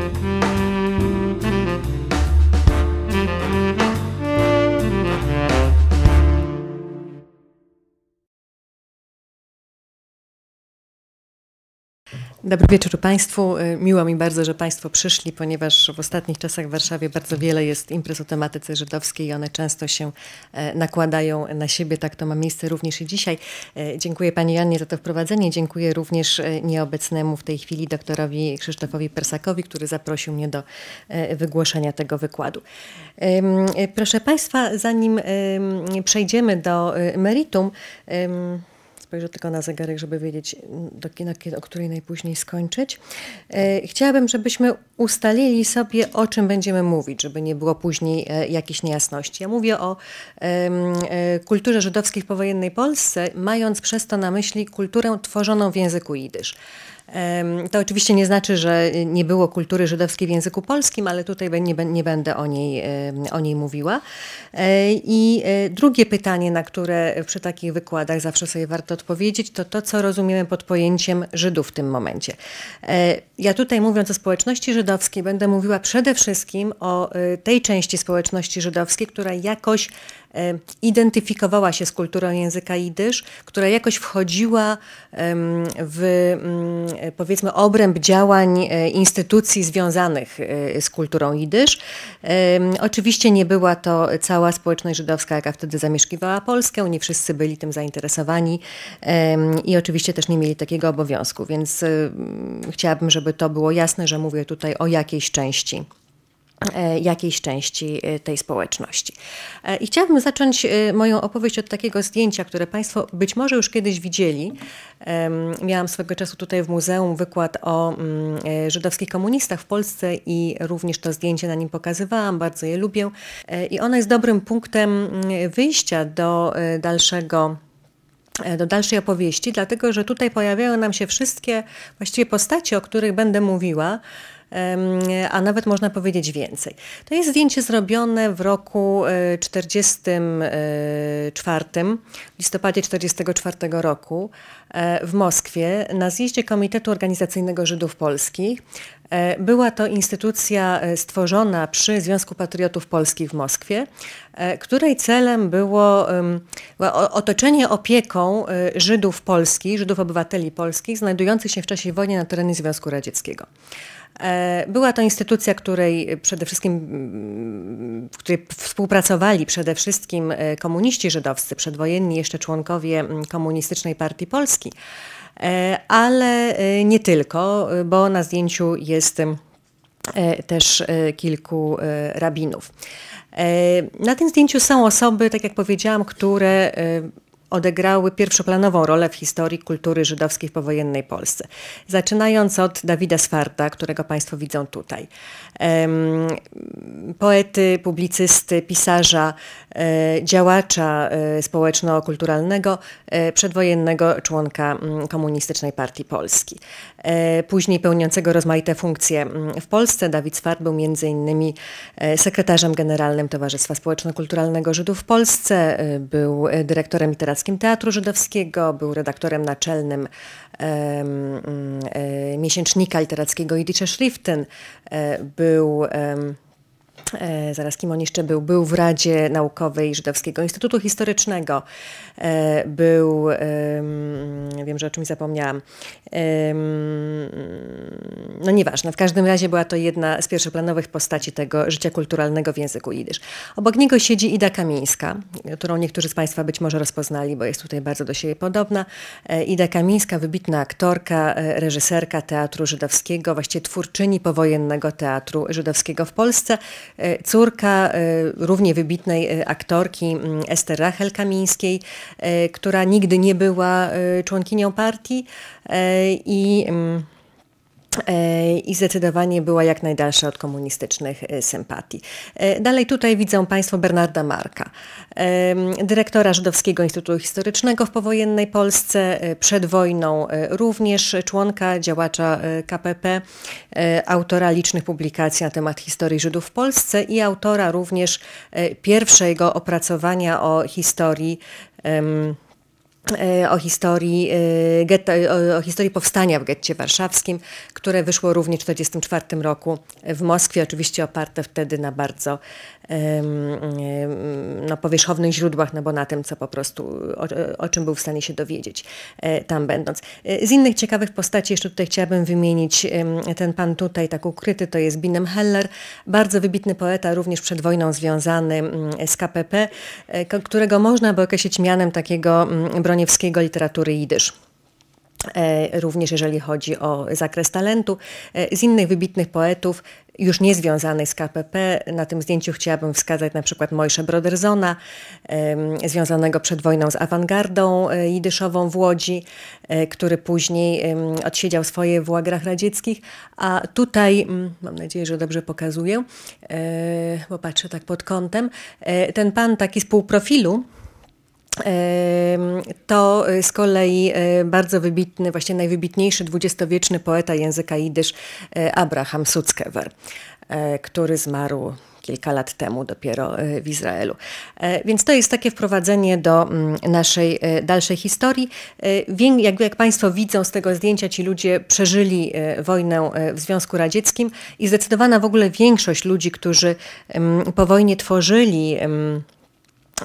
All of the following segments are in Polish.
Mm-hmm. Dobry wieczór Państwu. Y, miło mi bardzo, że Państwo przyszli, ponieważ w ostatnich czasach w Warszawie bardzo wiele jest imprez o tematyce żydowskiej i one często się e, nakładają na siebie. Tak to ma miejsce również i dzisiaj. E, dziękuję Pani Janie za to wprowadzenie. Dziękuję również e, nieobecnemu w tej chwili doktorowi Krzysztofowi Persakowi, który zaprosił mnie do wygłoszenia tego wykładu. Proszę Państwa, zanim przejdziemy do meritum, Spojrzę tylko na zegarek, żeby wiedzieć, do, na, o której najpóźniej skończyć. E, chciałabym, żebyśmy ustalili sobie, o czym będziemy mówić, żeby nie było później e, jakichś niejasności. Ja mówię o e, kulturze żydowskiej w powojennej Polsce, mając przez to na myśli kulturę tworzoną w języku jidysz. To oczywiście nie znaczy, że nie było kultury żydowskiej w języku polskim, ale tutaj nie, nie będę o niej, o niej mówiła. E, I e, drugie pytanie, na które przy takich wykładach zawsze sobie warto odpowiedzieć, to to, co rozumiemy pod pojęciem Żydów w tym momencie. E, ja tutaj mówiąc o społeczności żydowskiej, będę mówiła przede wszystkim o tej części społeczności żydowskiej, która jakoś E, identyfikowała się z kulturą języka jidysz, która jakoś wchodziła w mm, e, powiedzmy obręb działań e, instytucji związanych z kulturą jidysz. Oczywiście nie była to cała społeczność żydowska, jaka wtedy zamieszkiwała Polskę, nie wszyscy byli tym zainteresowani i oczywiście też nie mieli takiego obowiązku, więc chciałabym, żeby to było jasne, że mówię tutaj o jakiejś części E, jakiejś części e, tej społeczności. E, I chciałabym zacząć moją opowieść od takiego zdjęcia, które Państwo być może już kiedyś widzieli. Miałam swego czasu tutaj w muzeum wykład o mm, żydowskich komunistach w Polsce i również to zdjęcie na nim pokazywałam, bardzo je lubię. I ono jest dobrym punktem mm, wyjścia do dalszego do dalszej opowieści, dlatego że tutaj pojawiają nam się wszystkie właściwie postacie, o których będę mówiła a nawet można powiedzieć więcej. To jest zdjęcie zrobione w roku 44, e, e, w listopadzie 44 roku e, w Moskwie na zjeździe Komitetu Organizacyjnego Żydów Polskich. Była to instytucja stworzona przy Związku Patriotów Polskich w Moskwie, której celem było otoczenie opieką Żydów Polskich, Żydów obywateli polskich znajdujących się w czasie wojny na terenie Związku Radzieckiego. E, była to instytucja, której przede wszystkim, w której współpracowali przede wszystkim e, komuniści żydowscy, przedwojenni jeszcze członkowie Komunistycznej Partii Polski, e, ale nie tylko, bo na zdjęciu jest też kilku rabinów. Na tym zdjęciu są osoby, tak jak powiedziałam, które odegrały pierwszoplanową rolę w historii kultury żydowskiej w powojennej Polsce. Zaczynając od Dawida Swarta, którego Państwo widzą tutaj. Poety, publicysty, pisarza, e, działacza e, społeczno-kulturalnego, e, przedwojennego członka Komunistycznej Partii Polski. Później pełniącego rozmaite funkcje w Polsce, Dawid Swart był m.in. sekretarzem generalnym Towarzystwa Społeczno-Kulturalnego Żydów w Polsce, był dyrektorem literackim Teatru Żydowskiego, był redaktorem naczelnym e, miesięcznika literackiego Jiddische Schriften, e, był E, zaraz kim on jeszcze był, był w Radzie Naukowej Żydowskiego Instytutu Historycznego, e, był, wiem, że o czymś zapomniałam, no nieważne, w każdym razie była to jedna z pierwszoplanowych postaci tego życia kulturalnego w języku jidysz. Obok niego siedzi Ida Kamińska, którą niektórzy z Państwa być może rozpoznali, bo jest tutaj bardzo do siebie podobna. E, Ida Kamińska, wybitna aktorka, reżyserka teatru żydowskiego, właściwie twórczyni powojennego teatru żydowskiego w Polsce, E, córka e, równie wybitnej e, aktorki mm, Ester Rachel Kamińskiej, która nigdy nie była członkinią partii i mm, E, i zdecydowanie była jak najdalsza od komunistycznych e, sympatii. E, dalej tutaj widzą Państwo Bernarda Marka, dyrektora Żydowskiego Instytutu Historycznego w powojennej Polsce, przed wojną również członka, działacza KPP, autora licznych publikacji na temat historii Żydów w Polsce i autora również pierwszego opracowania o historii um, E, o historii, e, getta, e, o historii powstania w getcie warszawskim, które wyszło również w 1944 roku w Moskwie, oczywiście oparte wtedy na bardzo na powierzchownych źródłach, no bo na tym, co po prostu, o, o czym był w stanie się dowiedzieć tam będąc. Z innych ciekawych postaci jeszcze tutaj chciałabym wymienić ten pan tutaj, tak ukryty, to jest Binem Heller, bardzo wybitny poeta, również przed wojną związany mm, z KPP, którego można by określić mianem takiego mm, broni Staniewskiego literatury jidysz e, również jeżeli chodzi o zakres talentu. E, z innych wybitnych poetów, już niezwiązanych z KPP, na tym zdjęciu chciałabym wskazać na przykład Mojsze Broderzona, związanego przed wojną z awangardą jidyszową e, w Łodzi, który później odsiedział swoje w łagrach radzieckich, a tutaj, mm, mam nadzieję, że dobrze pokazuję, bo patrzę tak pod kątem, ten pan taki z półprofilu, to z kolei e, bardzo wybitny, właśnie najwybitniejszy dwudziestowieczny poeta języka jidysz e, Abraham Suckewer, e, który zmarł kilka lat temu dopiero w Izraelu. Więc to jest takie wprowadzenie do mm, naszej dalszej historii. Jak, jak Państwo widzą z tego zdjęcia, ci ludzie przeżyli wojnę w Związku Radzieckim i zdecydowana w ogóle większość ludzi, którzy po wojnie tworzyli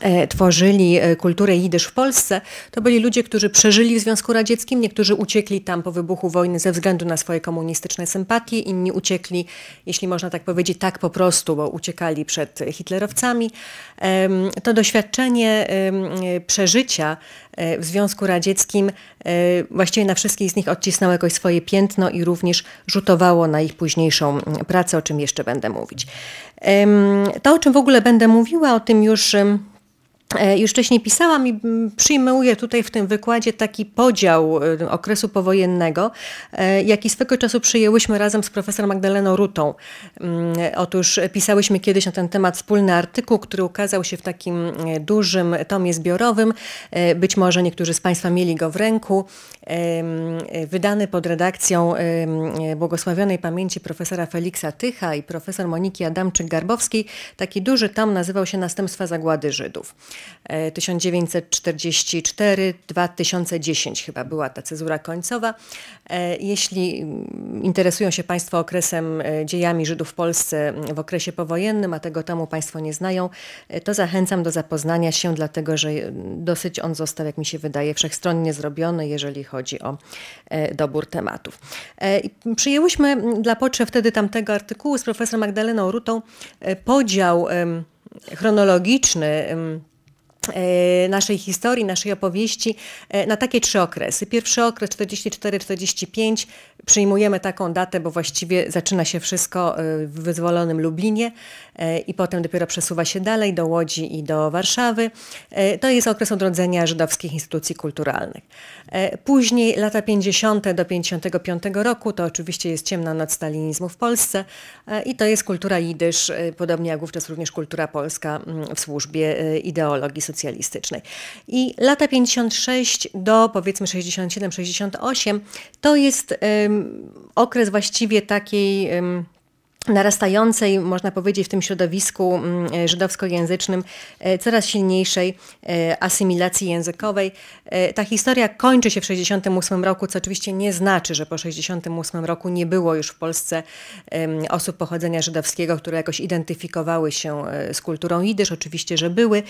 E, tworzyli e, kulturę jidysz w Polsce, to byli ludzie, którzy przeżyli w Związku Radzieckim, niektórzy uciekli tam po wybuchu wojny ze względu na swoje komunistyczne sympatie, inni uciekli, jeśli można tak powiedzieć, tak po prostu, bo uciekali przed hitlerowcami. To doświadczenie przeżycia e, w Związku Radzieckim właściwie na wszystkich z nich odcisnęło jakoś swoje piętno i również rzutowało na ich późniejszą pracę, o czym jeszcze będę mówić. To, o czym w ogóle będę mówiła, o tym już E, już wcześniej pisałam i mm, przyjmuję tutaj w tym wykładzie taki podział e, okresu powojennego, e, jaki swego czasu przyjęłyśmy razem z profesor Magdaleną Rutą. Mm, otóż pisałyśmy kiedyś na ten temat wspólny artykuł, który ukazał się w takim dużym tomie zbiorowym. Być może niektórzy z Państwa mieli go w ręku. Mm, wydany pod redakcją błogosławionej pamięci profesora Feliksa Tycha i profesor Moniki Adamczyk-Garbowskiej. Taki duży tom nazywał się Następstwa Zagłady Żydów. 1944-2010 e, chyba była ta cezura końcowa. E, jeśli mm, interesują się Państwo okresem e, dziejami Żydów w Polsce mm, w okresie powojennym, a tego temu Państwo nie znają, to zachęcam do zapoznania się, dlatego że mm, dosyć on został, jak mi się wydaje, wszechstronnie zrobiony, jeżeli chodzi o dobór tematów. Przyjęłyśmy dla potrzeb wtedy tamtego artykułu z profesorem Magdaleną Rutą podział chronologiczny E, naszej historii, naszej opowieści e, na takie trzy okresy. Pierwszy okres 44-45 przyjmujemy taką datę, bo właściwie zaczyna się wszystko e, w wyzwolonym Lublinie i potem dopiero przesuwa się dalej do Łodzi i do Warszawy. To jest okres odrodzenia żydowskich instytucji kulturalnych. Później lata 50. do 55 roku to oczywiście jest ciemna noc stalinizmu w Polsce i to jest kultura jidysz, podobnie jak wówczas również kultura polska mm, w służbie ideologii socjalistycznej. I lata 56 do powiedzmy 67-68 to jest okres właściwie takiej narastającej, można powiedzieć, w tym środowisku mm, żydowskojęzycznym e, coraz silniejszej e, asymilacji językowej. E, ta historia kończy się w 1968 roku, co oczywiście nie znaczy, że po 1968 roku nie było już w Polsce osób pochodzenia żydowskiego, które jakoś identyfikowały się z kulturą jidysz, oczywiście, że były.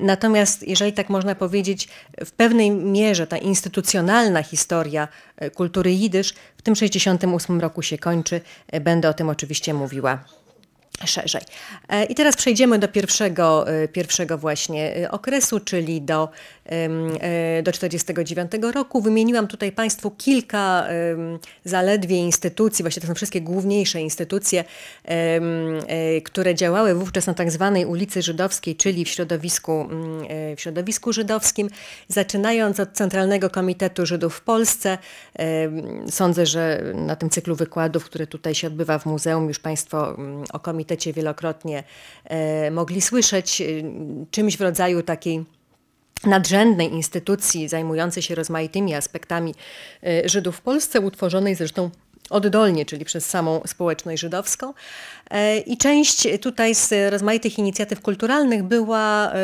Natomiast, jeżeli tak można powiedzieć, w pewnej mierze ta instytucjonalna historia kultury jidysz w tym 1968 roku się kończy. Będę o tym oczywiście mówiła szerzej. E, I teraz przejdziemy do pierwszego, e, pierwszego właśnie e, okresu, czyli do E, do 49 roku. Wymieniłam tutaj Państwu kilka zaledwie instytucji, właśnie to są wszystkie główniejsze instytucje, e, które działały wówczas na tak zwanej ulicy Żydowskiej, czyli w środowisku, e, w środowisku żydowskim, zaczynając od Centralnego Komitetu Żydów w Polsce. Sądzę, że na tym cyklu wykładów, który tutaj się odbywa w muzeum, już Państwo o komitecie wielokrotnie mogli słyszeć, czymś w rodzaju takiej nadrzędnej instytucji zajmującej się rozmaitymi aspektami y, Żydów w Polsce, utworzonej zresztą oddolnie, czyli przez samą społeczność żydowską. E, I część tutaj z rozmaitych inicjatyw kulturalnych była y,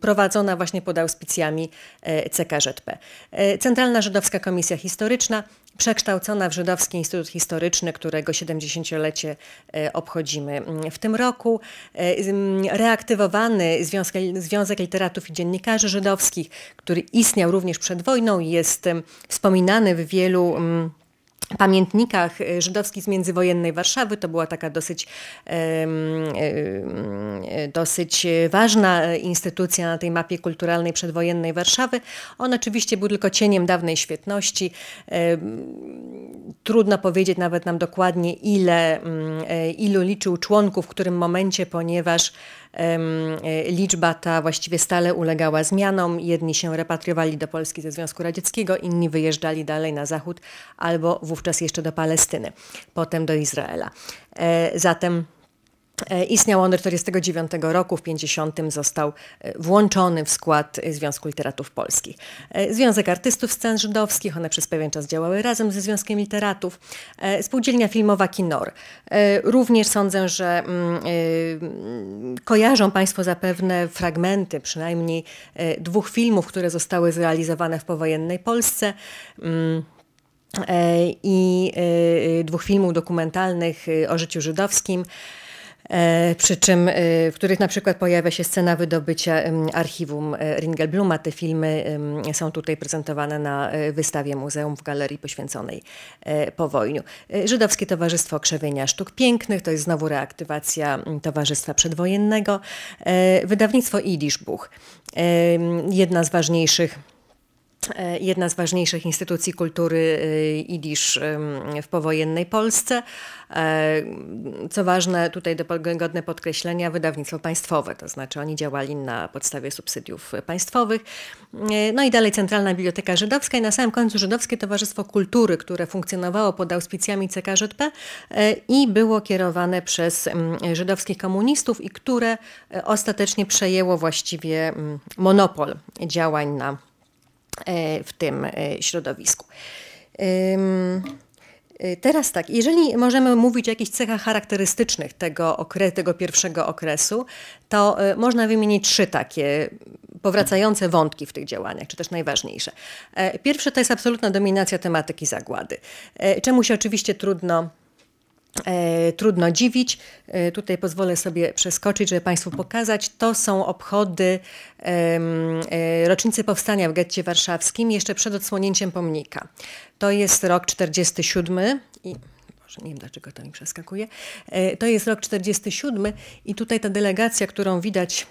prowadzona właśnie pod auspicjami e, CKŻP. E, Centralna Żydowska Komisja Historyczna przekształcona w Żydowski Instytut Historyczny, którego 70-lecie e, obchodzimy. W tym roku e, reaktywowany Związek, Związek Literatów i Dziennikarzy Żydowskich, który istniał również przed wojną i jest wspominany w wielu pamiętnikach y, żydowskich z międzywojennej Warszawy. To była taka dosyć, y, dosyć ważna e, instytucja na tej mapie kulturalnej przedwojennej Warszawy. On oczywiście był tylko cieniem dawnej świetności. Trudno powiedzieć nawet nam dokładnie, ile, mm, e, ilu liczył członków, w którym momencie, ponieważ E, liczba ta właściwie stale ulegała zmianom. Jedni się repatriowali do Polski ze Związku Radzieckiego, inni wyjeżdżali dalej na zachód albo wówczas jeszcze do Palestyny, potem do Izraela. E, zatem E, istniał on do 1949 roku, w 50 został e, włączony w skład e, Związku Literatów Polskich. Związek Artystów Scen Żydowskich, one przez pewien czas działały razem ze Związkiem Literatów, spółdzielnia filmowa Kinor. Również sądzę, że mm, mm, kojarzą Państwo zapewne fragmenty przynajmniej dwóch filmów, które zostały zrealizowane w powojennej Polsce mm, i dwóch filmów dokumentalnych o życiu żydowskim. E, przy czym e, w których na przykład pojawia się scena wydobycia archiwum e, Ringelbluma. Te filmy są tutaj prezentowane na wystawie muzeum w galerii poświęconej wojniu. Żydowskie Towarzystwo Krzewienia Sztuk Pięknych, to jest znowu reaktywacja Towarzystwa Przedwojennego. Wydawnictwo Idiszbuch, jedna z ważniejszych E, jedna z ważniejszych instytucji kultury jidysz e, w powojennej Polsce. E, co ważne, tutaj do godne podkreślenia, wydawnictwo państwowe, to znaczy oni działali na podstawie subsydiów państwowych. No i dalej Centralna Biblioteka Żydowska i na samym końcu Żydowskie Towarzystwo Kultury, które funkcjonowało pod auspicjami CKŻP i było kierowane przez żydowskich komunistów i które ostatecznie przejęło właściwie monopol działań na E, w tym e, środowisku. E, teraz tak, jeżeli możemy mówić o jakichś cechach charakterystycznych tego, okre, tego pierwszego okresu, to można wymienić trzy takie powracające wątki w tych działaniach, czy też najważniejsze. Pierwsze to jest absolutna dominacja tematyki zagłady, czemu się oczywiście trudno E, trudno dziwić. E, tutaj pozwolę sobie przeskoczyć, żeby Państwu pokazać. To są obchody e, rocznicy powstania w getcie warszawskim jeszcze przed odsłonięciem pomnika. To jest rok 47 i nie wiem dlaczego to mi przeskakuje. To jest rok 47 i tutaj ta delegacja, którą widać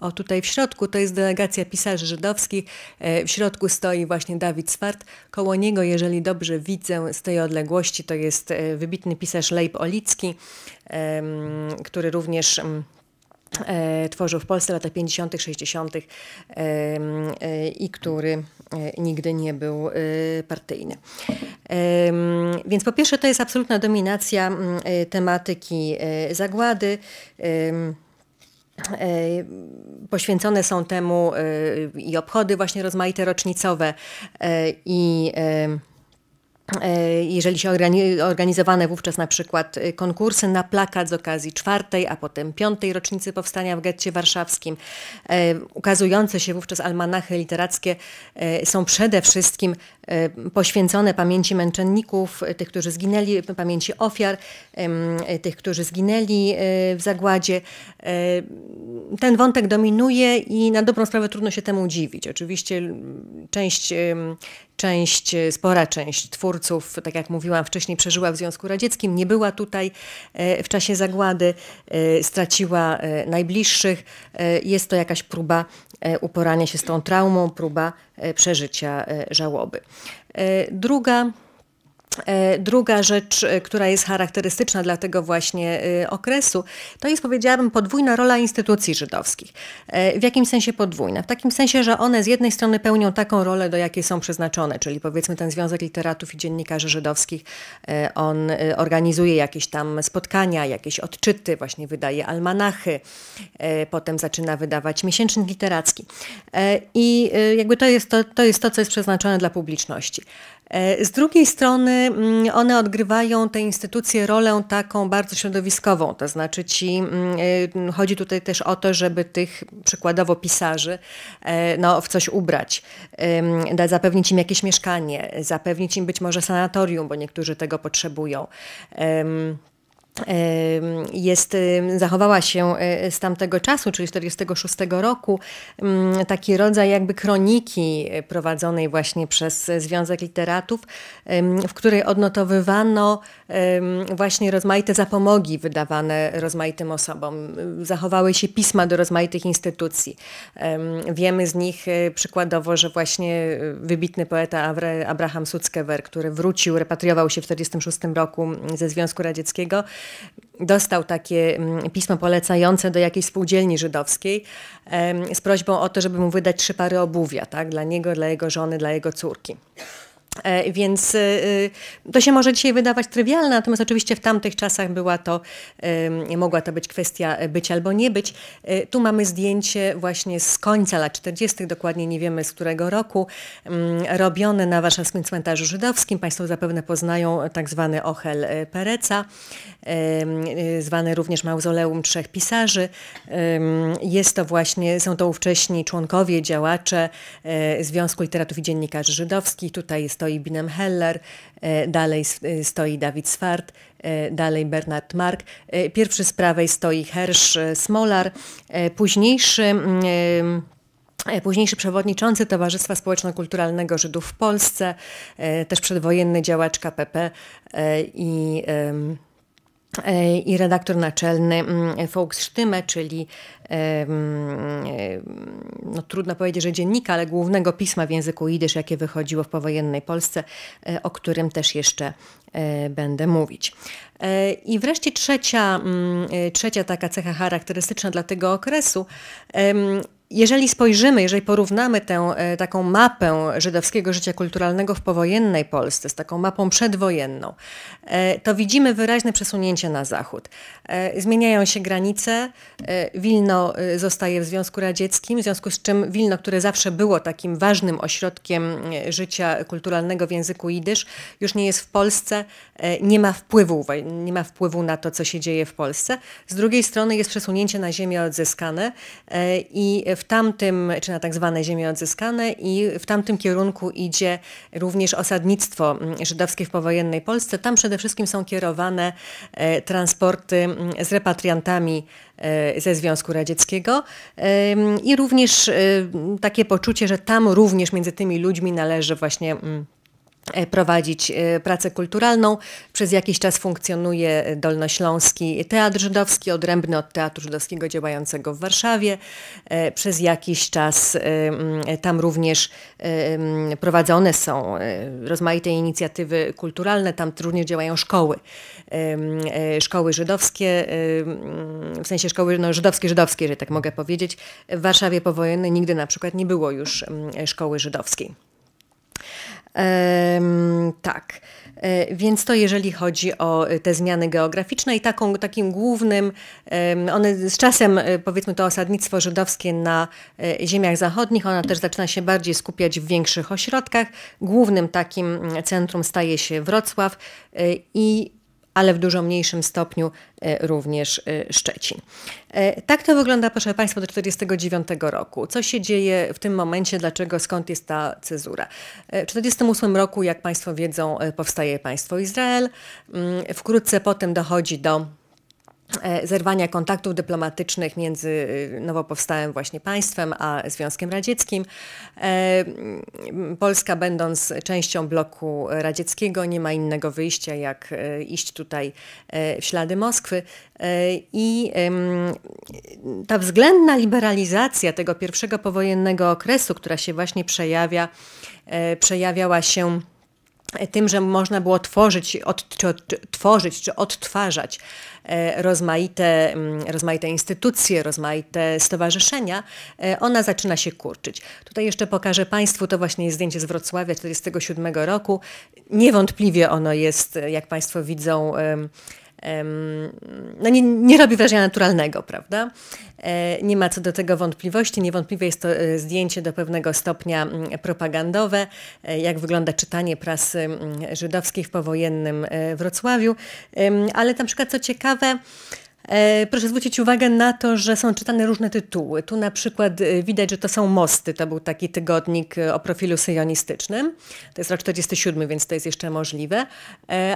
o tutaj w środku to jest delegacja pisarzy żydowskich. E, w środku stoi właśnie Dawid Swart. Koło niego, jeżeli dobrze widzę z tej odległości, to jest e, wybitny pisarz Leib Olicki, który również mm, e, tworzył w Polsce lata 50., 60. i który nigdy nie był partyjny. Więc po pierwsze to jest absolutna dominacja mm, tematyki zagłady. E, poświęcone są temu e, i obchody właśnie rozmaite rocznicowe e, i E, jeżeli się organizowane wówczas na przykład e, konkursy na plakat z okazji czwartej, a potem piątej rocznicy powstania w getcie warszawskim. E, ukazujące się wówczas almanachy literackie są przede wszystkim poświęcone pamięci męczenników, tych, którzy zginęli, pamięci ofiar, tych, którzy zginęli w zagładzie. Ten wątek dominuje i na dobrą sprawę trudno się temu dziwić. Oczywiście część część, y, spora część twórców, tak jak mówiłam wcześniej, przeżyła w Związku Radzieckim, nie była tutaj e, w czasie zagłady, e, straciła e, najbliższych. Jest to jakaś próba uporania się z tą traumą, próba przeżycia żałoby. Druga E, druga rzecz, e, która jest charakterystyczna dla tego właśnie e, okresu, to jest powiedziałabym podwójna rola instytucji żydowskich. W jakim sensie podwójna? W takim sensie, że one z jednej strony pełnią taką rolę, do jakiej są przeznaczone, czyli powiedzmy ten Związek Literatów i Dziennikarzy Żydowskich, on organizuje jakieś tam spotkania, jakieś odczyty, właśnie wydaje almanachy, potem zaczyna wydawać miesięcznik literacki. I jakby to jest to, to, jest to co jest przeznaczone dla publiczności. Z drugiej strony Mm, one odgrywają te instytucje rolę taką bardzo środowiskową, to znaczy ci, mm, y, chodzi tutaj też o to, żeby tych przykładowo pisarzy e, no, w coś ubrać, zapewnić im jakieś mieszkanie, zapewnić im być może sanatorium, bo niektórzy tego potrzebują jest, zachowała się e, z tamtego czasu, czyli 1946 roku, taki rodzaj jakby kroniki e, prowadzonej właśnie przez Związek Literatów, w której odnotowywano właśnie rozmaite zapomogi wydawane rozmaitym osobom. Zachowały się pisma do rozmaitych instytucji. Wiemy z nich e, przykładowo, że właśnie wybitny poeta Abraham Suckewer, który wrócił, repatriował się w 1946 roku ze Związku Radzieckiego, dostał takie mm, pismo polecające do jakiejś spółdzielni żydowskiej z prośbą o to, żeby mu wydać trzy pary obuwia, tak? Dla niego, dla jego żony, dla jego córki. E, więc y, y, to się może dzisiaj wydawać trywialne, natomiast oczywiście w tamtych czasach była to, mogła to być kwestia e, być albo nie być. E, tu mamy zdjęcie właśnie z końca lat 40., dokładnie nie wiemy z którego roku, mm, robione na warszawskim cmentarzu żydowskim. Państwo zapewne poznają tak zwany ochel Pereca, zwany również mauzoleum trzech pisarzy. Jest to właśnie, są to ówcześni członkowie, działacze Związku Literatów i Dziennikarzy Żydowskich. Tutaj jest to stoi Binem Heller, e, dalej e, stoi Dawid Swart, e, dalej Bernard Mark. Pierwszy z prawej stoi Hersz Smolar, późniejszy mm, Późniejszy przewodniczący Towarzystwa Społeczno-Kulturalnego Żydów w Polsce, też przedwojenny działacz KPP i E, i redaktor naczelny mm, Fox Sztyme, czyli no, trudno powiedzieć, że dziennika, ale głównego pisma w języku jidysz, jakie wychodziło w powojennej Polsce, e, o którym też jeszcze e, będę mówić. I wreszcie trzecia, mm, trzecia taka cecha charakterystyczna dla tego okresu jeżeli spojrzymy, jeżeli porównamy tę e, taką mapę żydowskiego życia kulturalnego w powojennej Polsce z taką mapą przedwojenną, e, to widzimy wyraźne przesunięcie na zachód. E, zmieniają się granice, Wilno zostaje w Związku Radzieckim, w związku z czym Wilno, które zawsze było takim ważnym ośrodkiem życia kulturalnego w języku jidysz, już nie jest w Polsce, nie ma wpływu, nie ma wpływu na to, co się dzieje w Polsce. Z drugiej strony jest przesunięcie na ziemię odzyskane i w tamtym, czy na tak zwane ziemie odzyskane i w tamtym kierunku idzie również osadnictwo mm, żydowskie w powojennej Polsce. Tam przede wszystkim są kierowane e, transporty mm, z repatriantami e, ze Związku Radzieckiego i również e, takie poczucie, że tam również między tymi ludźmi należy właśnie mm, E, prowadzić e, pracę kulturalną. Przez jakiś czas funkcjonuje e, Dolnośląski Teatr Żydowski, odrębny od Teatru Żydowskiego działającego w Warszawie. Przez jakiś czas mm, tam również mm, prowadzone są rozmaite inicjatywy kulturalne, tam również działają szkoły. Mm, szkoły żydowskie, w sensie szkoły no, żydowskie, żydowskie, że tak mogę powiedzieć. W Warszawie powojennej nigdy na przykład nie było już szkoły żydowskiej tak. E, więc to jeżeli chodzi o e, te zmiany geograficzne i taką, takim głównym, one z czasem, e, powiedzmy to osadnictwo żydowskie na ziemiach zachodnich, ona też zaczyna się bardziej skupiać w większych ośrodkach. Głównym takim mm, centrum staje się Wrocław i ale w dużo mniejszym stopniu e, również e, Szczecin. E, tak to wygląda, proszę Państwa, do 49 roku. Co się dzieje w tym momencie, dlaczego, skąd jest ta cezura? W 48 roku, jak Państwo wiedzą, powstaje państwo Izrael. Mm, wkrótce potem dochodzi do E, zerwania kontaktów dyplomatycznych między y, nowo powstałym właśnie państwem a Związkiem Radzieckim. E, Polska będąc częścią bloku radzieckiego nie ma innego wyjścia jak e, iść tutaj w ślady Moskwy i ta względna liberalizacja tego pierwszego powojennego okresu, która się właśnie przejawia, przejawiała się tym, że można było tworzyć, od, czy, od, tworzyć czy odtwarzać e, rozmaite, mm, rozmaite instytucje, rozmaite stowarzyszenia, e, ona zaczyna się kurczyć. Tutaj jeszcze pokażę Państwu, to właśnie jest zdjęcie z Wrocławia 1947 roku. Niewątpliwie ono jest, jak Państwo widzą, no nie, nie robi wrażenia naturalnego, prawda? E, nie ma co do tego wątpliwości. Niewątpliwie jest to e, zdjęcie do pewnego stopnia mm, propagandowe, e, jak wygląda czytanie prasy mm, żydowskiej w powojennym Wrocławiu. Ale na przykład co ciekawe, E, proszę zwrócić uwagę na to, że są czytane różne tytuły. Tu na przykład e, widać, że to są Mosty. To był taki tygodnik e, o profilu syjonistycznym. To jest rok 47, więc to jest jeszcze możliwe.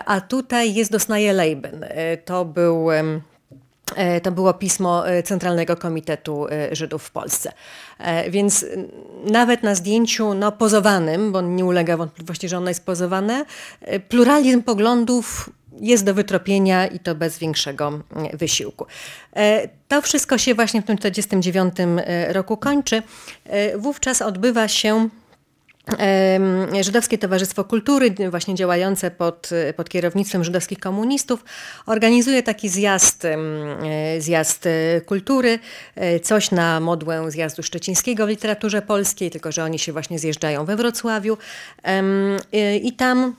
A tutaj jest Dosnaje Leiben. To był to było pismo Centralnego Komitetu Żydów w Polsce. Więc nawet na zdjęciu no, pozowanym, bo nie ulega wątpliwości, że ono jest pozowane, pluralizm poglądów jest do wytropienia i to bez większego mm, wysiłku. E, to wszystko się właśnie w tym e, roku kończy. E, wówczas odbywa się Żydowskie Towarzystwo Kultury, właśnie działające pod, pod kierownictwem żydowskich komunistów, organizuje taki zjazd, zjazd kultury, coś na modłę zjazdu szczecińskiego w literaturze polskiej, tylko że oni się właśnie zjeżdżają we Wrocławiu i tam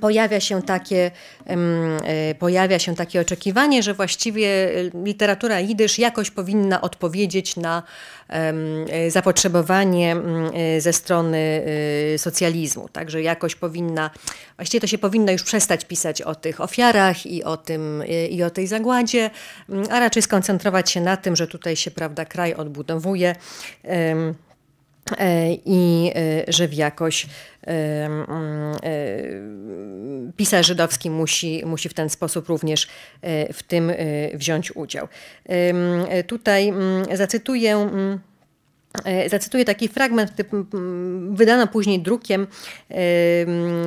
Pojawia się, takie, e, pojawia się takie oczekiwanie, że właściwie e, literatura jidysz jakoś powinna odpowiedzieć na e, zapotrzebowanie mm, ze strony socjalizmu. Także jakoś powinna, właściwie to się powinno już przestać pisać o tych ofiarach i o, tym, i o tej zagładzie, mm, a raczej skoncentrować się na tym, że tutaj się prawda, kraj odbudowuje. E, i e, w jakoś e, mm, pisarz żydowski musi, musi w ten sposób również w tym wziąć udział. Tutaj zacytuję E, zacytuję taki fragment, wydano później drukiem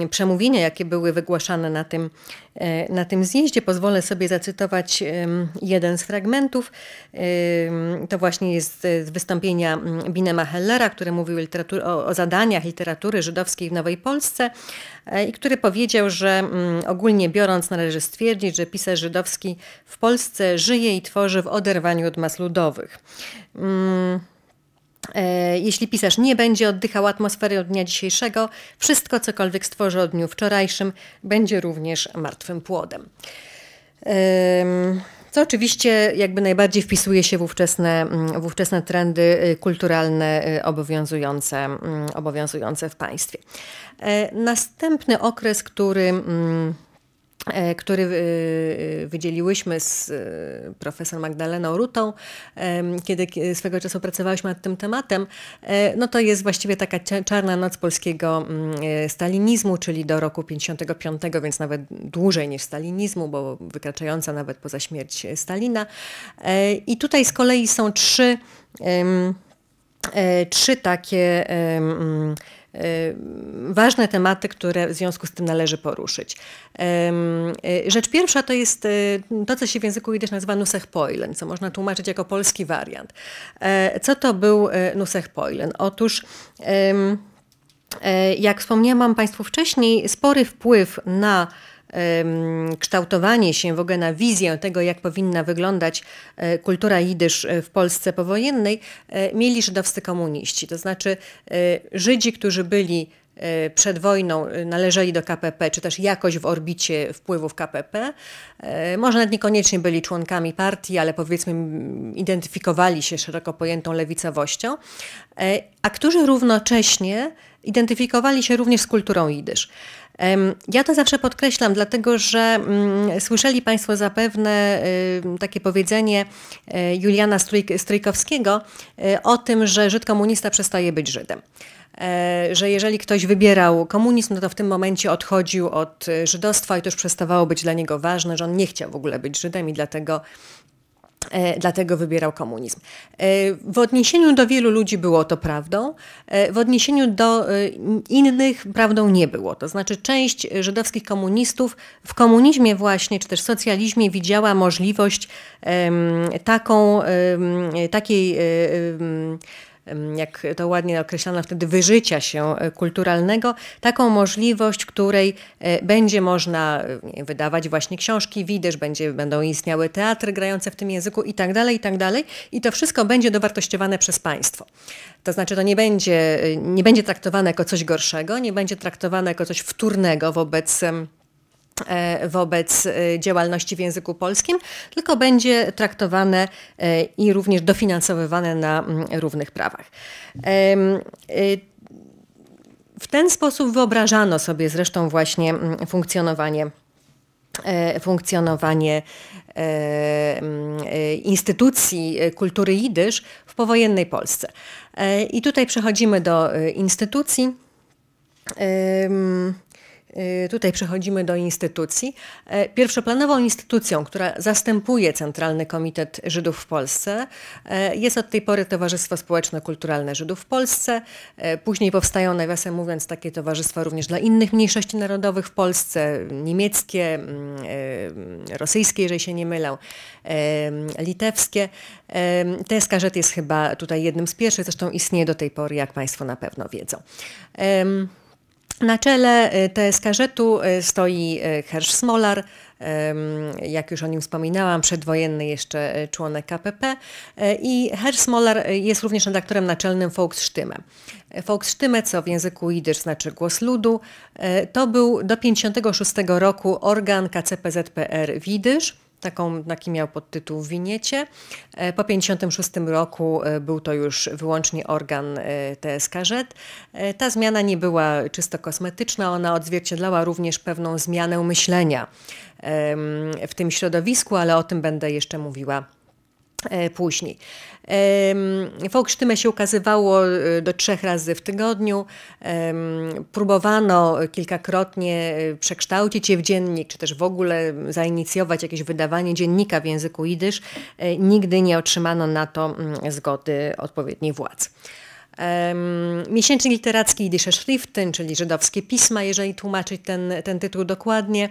przemówienia, jakie były wygłaszane na tym, e, na tym zjeździe. Pozwolę sobie zacytować jeden z fragmentów. To właśnie jest e, z wystąpienia Binema Hellera, który mówił o, o zadaniach literatury żydowskiej w Nowej Polsce i który powiedział, że ogólnie biorąc należy stwierdzić, że pisarz żydowski w Polsce żyje i tworzy w oderwaniu od mas ludowych. Mm. E, jeśli pisarz nie będzie oddychał atmosfery od dnia dzisiejszego, wszystko cokolwiek stworzy od dniu wczorajszym będzie również martwym płodem. Co oczywiście jakby najbardziej wpisuje się w ówczesne, mm, w ówczesne trendy y, kulturalne y, obowiązujące, mm, obowiązujące w państwie. E, następny okres, który mm, E, który y, y, wydzieliłyśmy z y, profesor Magdaleną Rutą, kiedy swego czasu pracowałyśmy nad tym tematem, e, no to jest właściwie taka czarna noc polskiego mm, e, stalinizmu, czyli do roku 55, więc nawet dłużej niż stalinizmu, bo wykraczająca nawet poza śmierć Stalina. I tutaj z kolei są trzy, trzy takie ważne tematy, które w związku z tym należy poruszyć. E, rzecz pierwsza to jest e, to, co się w języku jidysz nazywa nusech Poilen, co można tłumaczyć jako polski wariant. E, co to był nusech Poilen? Otóż jak wspomniałam Państwu wcześniej, spory wpływ na kształtowanie się w ogóle na wizję tego, jak powinna wyglądać e, kultura jidysz e, w Polsce powojennej, e, mieli żydowscy komuniści. To znaczy Żydzi, którzy byli przed wojną należeli do KPP, czy też jakoś w orbicie wpływów KPP. Może nawet niekoniecznie byli członkami partii, ale powiedzmy identyfikowali się szeroko pojętą lewicowością, a którzy równocześnie identyfikowali się również z kulturą jidysz. Ja to zawsze podkreślam, dlatego że mm, słyszeli Państwo zapewne y, takie powiedzenie y, Juliana Strykowskiego y, o tym, że Żyd komunista przestaje być Żydem e, że jeżeli ktoś wybierał komunizm, no to w tym momencie odchodził od żydostwa i to już przestawało być dla niego ważne, że on nie chciał w ogóle być Żydem i dlatego E, dlatego wybierał komunizm. E, w odniesieniu do wielu ludzi było to prawdą, e, w odniesieniu do innych prawdą nie było. To znaczy, część żydowskich komunistów w komunizmie, właśnie, czy też socjalizmie, widziała możliwość taką, takiej jak to ładnie określano wtedy, wyżycia się e, kulturalnego, taką możliwość, której e, będzie można e, wydawać właśnie książki, widysz, będzie, będą istniały teatry grające w tym języku i tak dalej, i tak dalej. I to wszystko będzie dowartościowane przez państwo. To znaczy to nie będzie, nie będzie traktowane jako coś gorszego, nie będzie traktowane jako coś wtórnego wobec E, wobec e, działalności w języku polskim, tylko będzie traktowane e, i również dofinansowywane na mm, równych prawach. W ten sposób wyobrażano sobie zresztą właśnie mm, funkcjonowanie funkcjonowanie mm, instytucji kultury jidysz w powojennej Polsce. I tutaj przechodzimy do instytucji. Y, tutaj przechodzimy do instytucji. E, pierwszoplanową instytucją, która zastępuje Centralny Komitet Żydów w Polsce, e, jest od tej pory Towarzystwo Społeczno-Kulturalne Żydów w Polsce. E, później powstają, nawiasem mówiąc, takie towarzystwa również dla innych mniejszości narodowych w Polsce, niemieckie, mm, rosyjskie, jeżeli się nie mylę, litewskie. TSKŻ jest chyba tutaj jednym z pierwszych, zresztą istnieje do tej pory, jak Państwo na pewno wiedzą. Na czele y, TSK-Żetu y, stoi y, Hersz Smolar, jak już o nim wspominałam, przedwojenny jeszcze członek KPP i Herr Smolar jest również redaktorem naczelnym Volksstimme. Volksstimme, co w języku jidysz znaczy głos ludu, to był do 1956 roku organ KCPZPR w jidysz, Taką, taki miał podtytuł Winiecie. E, po 1956 roku e, był to już wyłącznie organ e, TSKZ. Ta zmiana nie była czysto kosmetyczna, ona odzwierciedlała również pewną zmianę myślenia w tym środowisku, ale o tym będę jeszcze mówiła E, później. Volksstimme się ukazywało e, do trzech razy w tygodniu. Próbowano kilkakrotnie e, przekształcić je w dziennik, czy też w ogóle zainicjować jakieś wydawanie dziennika w języku jidysz. Nigdy nie otrzymano na to mm, zgody odpowiedniej władz. Miesięcznik literacki Jidische Schriften, czyli żydowskie pisma, jeżeli tłumaczyć ten, ten tytuł dokładnie,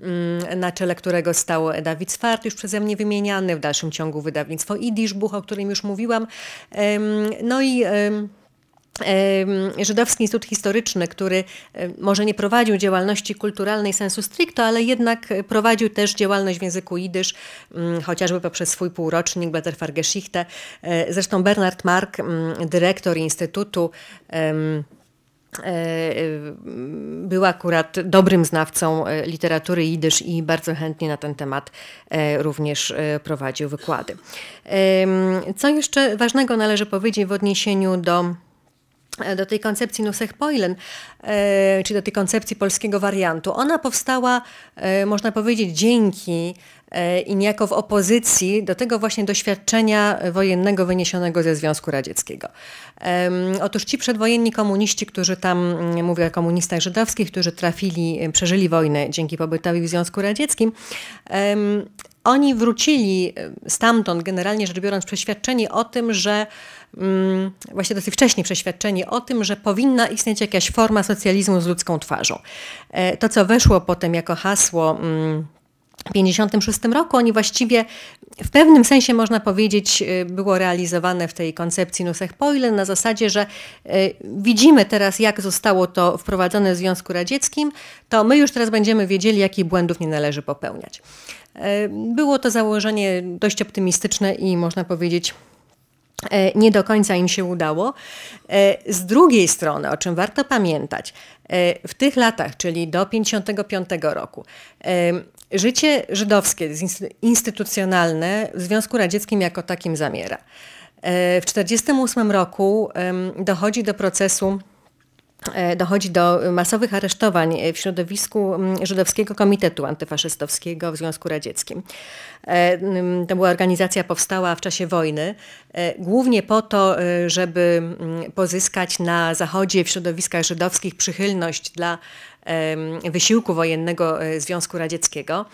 mm, na czele którego stał Dawid Swart, już przeze mnie wymieniany, w dalszym ciągu wydawnictwo Idisz Buch, o którym już mówiłam. No i Żydowski Instytut Historyczny, który e, może nie prowadził działalności kulturalnej sensu stricto, ale jednak prowadził też działalność w języku jidysz, mm, chociażby poprzez swój półrocznik Blättervergeschichte. E, zresztą Bernard Mark, mm, dyrektor Instytutu, e, był akurat dobrym znawcą literatury jidysz i bardzo chętnie na ten temat również prowadził wykłady. Co jeszcze ważnego należy powiedzieć w odniesieniu do E, do tej koncepcji Nusech Poilen, e, czy do tej koncepcji polskiego wariantu. Ona powstała, e, można powiedzieć, dzięki i niejako w opozycji do tego właśnie doświadczenia wojennego wyniesionego ze Związku Radzieckiego. Otóż ci przedwojenni komuniści, którzy tam, mm, mówię o komunistach żydowskich, którzy trafili, przeżyli wojnę dzięki pobytowi w Związku Radzieckim, oni wrócili stamtąd, generalnie rzecz biorąc, przeświadczeni o tym, że Mm, właśnie dosyć wcześnie przeświadczeni o tym, że powinna istnieć jakaś forma socjalizmu z ludzką twarzą. E, to, co weszło potem jako hasło mm, w 1956 roku oni właściwie w pewnym sensie można powiedzieć e, było realizowane w tej koncepcji Nusech Poile na zasadzie, że e, widzimy teraz jak zostało to wprowadzone w Związku Radzieckim, to my już teraz będziemy wiedzieli jakich błędów nie należy popełniać. Było to założenie dość optymistyczne i można powiedzieć E, nie do końca im się udało. E, z drugiej strony, o czym warto pamiętać, e, w tych latach, czyli do 1955 roku, życie żydowskie, instytucjonalne w Związku Radzieckim jako takim zamiera. W 1948 roku dochodzi do procesu E, dochodzi do masowych aresztowań e, w środowisku Żydowskiego Komitetu Antyfaszystowskiego w Związku Radzieckim. E, to była organizacja powstała w czasie wojny, głównie po to, żeby pozyskać na Zachodzie w środowiskach żydowskich przychylność dla wysiłku wojennego e, Związku Radzieckiego,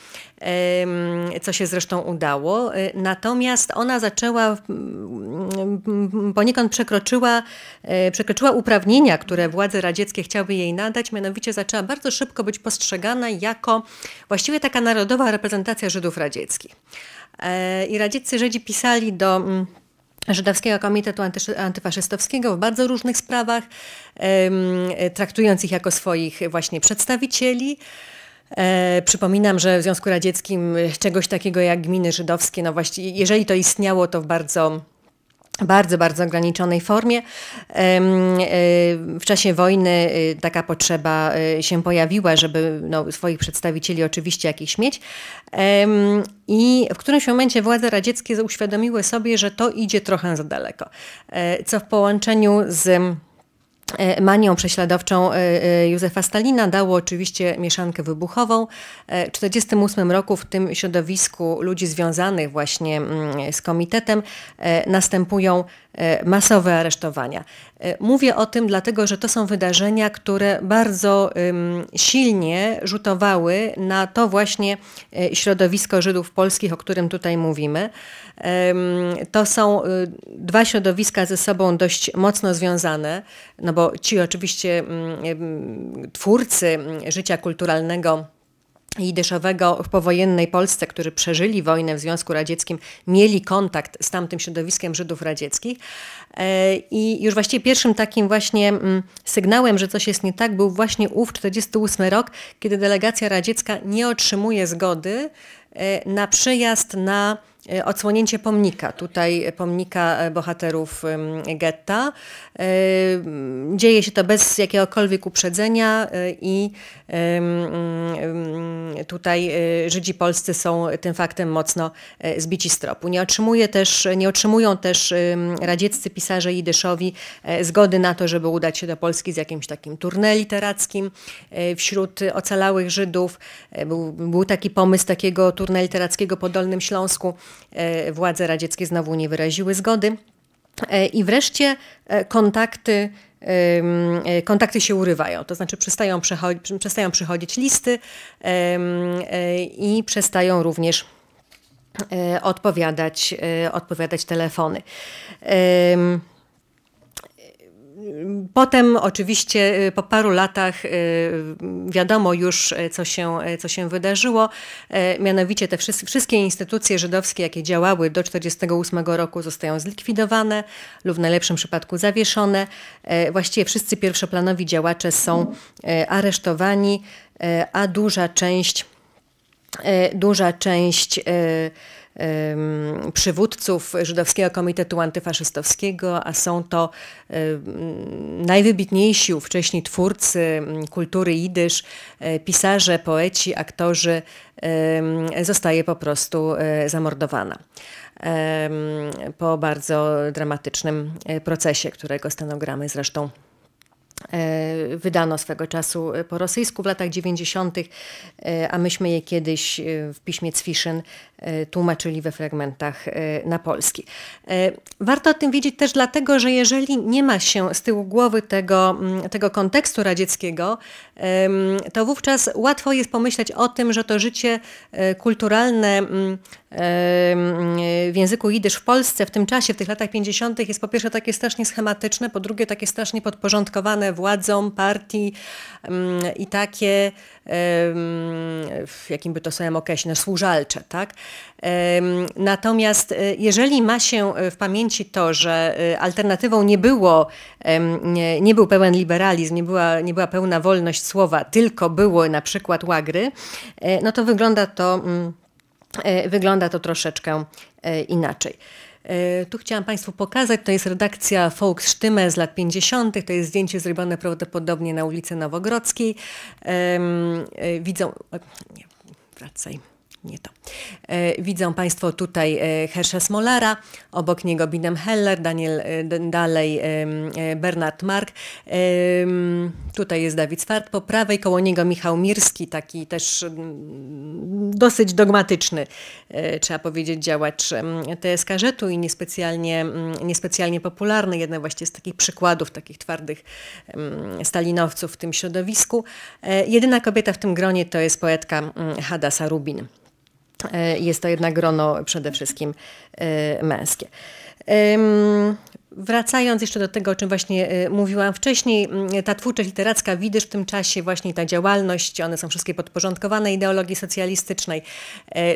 co się zresztą udało. E, natomiast ona zaczęła, poniekąd przekroczyła, e, przekroczyła uprawnienia, które władze radzieckie chciały jej nadać, mianowicie zaczęła bardzo szybko być postrzegana jako właściwie taka narodowa reprezentacja Żydów radzieckich. I radzieccy Żydzi pisali do Żydowskiego Komitetu Antyfaszystowskiego w bardzo różnych sprawach, traktując ich jako swoich właśnie przedstawicieli. E, przypominam, że w Związku Radzieckim czegoś takiego jak gminy żydowskie, no właściwie, jeżeli to istniało, to w bardzo bardzo, bardzo ograniczonej formie. E, w czasie wojny e, taka potrzeba e, się pojawiła, żeby no, swoich przedstawicieli oczywiście jakichś mieć. I w którymś momencie władze radzieckie uświadomiły sobie, że to idzie trochę za daleko, co w połączeniu z E, manią prześladowczą e, e, Józefa Stalina dało oczywiście mieszankę wybuchową. W 1948 roku w tym środowisku ludzi związanych właśnie mm, z komitetem następują E, masowe aresztowania. E, mówię o tym dlatego, że to są wydarzenia, które bardzo silnie rzutowały na to właśnie e, środowisko Żydów polskich, o którym tutaj mówimy. To są y, dwa środowiska ze sobą dość mocno związane, no bo ci oczywiście mm, twórcy mm, życia kulturalnego, jidyszowego w powojennej Polsce, którzy przeżyli wojnę w Związku Radzieckim, mieli kontakt z tamtym środowiskiem Żydów radzieckich. E, I już właściwie pierwszym takim właśnie mm, sygnałem, że coś jest nie tak, był właśnie ów 48 rok, kiedy delegacja radziecka nie otrzymuje zgody e, na przyjazd na E, odsłonięcie pomnika, tutaj e, pomnika e, bohaterów getta. Dzieje się to bez jakiegokolwiek uprzedzenia i tutaj Żydzi polscy są tym faktem mocno zbici z tropu. Nie, otrzymuje też, nie otrzymują też radzieccy pisarze jidyszowi zgody na to, żeby udać się do Polski z jakimś takim tournée literackim wśród ocalałych Żydów. Był, był taki pomysł takiego tournée literackiego po Dolnym Śląsku. E, władze radzieckie znowu nie wyraziły zgody. E, I wreszcie e, kontakty kontakty się urywają, to znaczy przestają, przychodzi, przestają przychodzić listy i przestają również odpowiadać, odpowiadać telefony. Potem oczywiście y, po paru latach y, wiadomo już, y, co się, co się wydarzyło. Mianowicie te wszystkie instytucje żydowskie, jakie działały do 1948 roku, zostają zlikwidowane lub w najlepszym przypadku zawieszone. Właściwie wszyscy pierwszoplanowi działacze są aresztowani, a duża część, duża część przywódców Żydowskiego Komitetu Antyfaszystowskiego, a są to najwybitniejsi ówcześni twórcy kultury jidysz, e, pisarze, poeci, aktorzy, zostaje po prostu e, zamordowana po bardzo dramatycznym e, procesie, którego stenogramy zresztą wydano swego czasu po rosyjsku w latach 90., a myśmy je kiedyś w piśmie Cwiszyn E, tłumaczyli we fragmentach e, na polski. E, warto o tym wiedzieć też dlatego, że jeżeli nie ma się z tyłu głowy tego, mm, tego kontekstu radzieckiego, to wówczas łatwo jest pomyśleć o tym, że to życie kulturalne mm, w języku jidysz w Polsce w tym czasie, w tych latach 50. jest po pierwsze takie strasznie schematyczne, po drugie takie strasznie podporządkowane władzom, partii mm, i takie w jakim by to samym określe, służalcze. Tak? Natomiast e, jeżeli ma się e, w pamięci to, że e, alternatywą nie było, nie był pełen liberalizm, nie była, nie była pełna wolność słowa, tylko były na przykład łagry, no to wygląda to, mm, wygląda to troszeczkę inaczej. E, tu chciałam Państwu pokazać, to jest redakcja Volksstimme z lat 50. To jest zdjęcie zrobione prawdopodobnie na ulicy Nowogrodzkiej. E, widzą... nie, wracaj nie to. E, widzą Państwo tutaj e, Hersza Smolara, obok niego Binem Heller, Daniel, e, dalej Bernard Mark. Tutaj jest Dawid Swart po prawej, koło niego Michał Mirski, taki też mm, dosyć dogmatyczny, trzeba powiedzieć, działacz TSK Rzetu i niespecjalnie, mm, niespecjalnie popularny, jeden właśnie z takich przykładów, takich twardych stalinowców w tym środowisku. Jedyna kobieta w tym gronie to jest poetka mm, Hadasa Rubin. E, jest to jednak grono przede wszystkim e, męskie. Wracając jeszcze do tego, o czym właśnie e, mówiłam wcześniej, mm, ta twórczość literacka, widzisz w tym czasie, właśnie ta działalność, one są wszystkie podporządkowane ideologii socjalistycznej.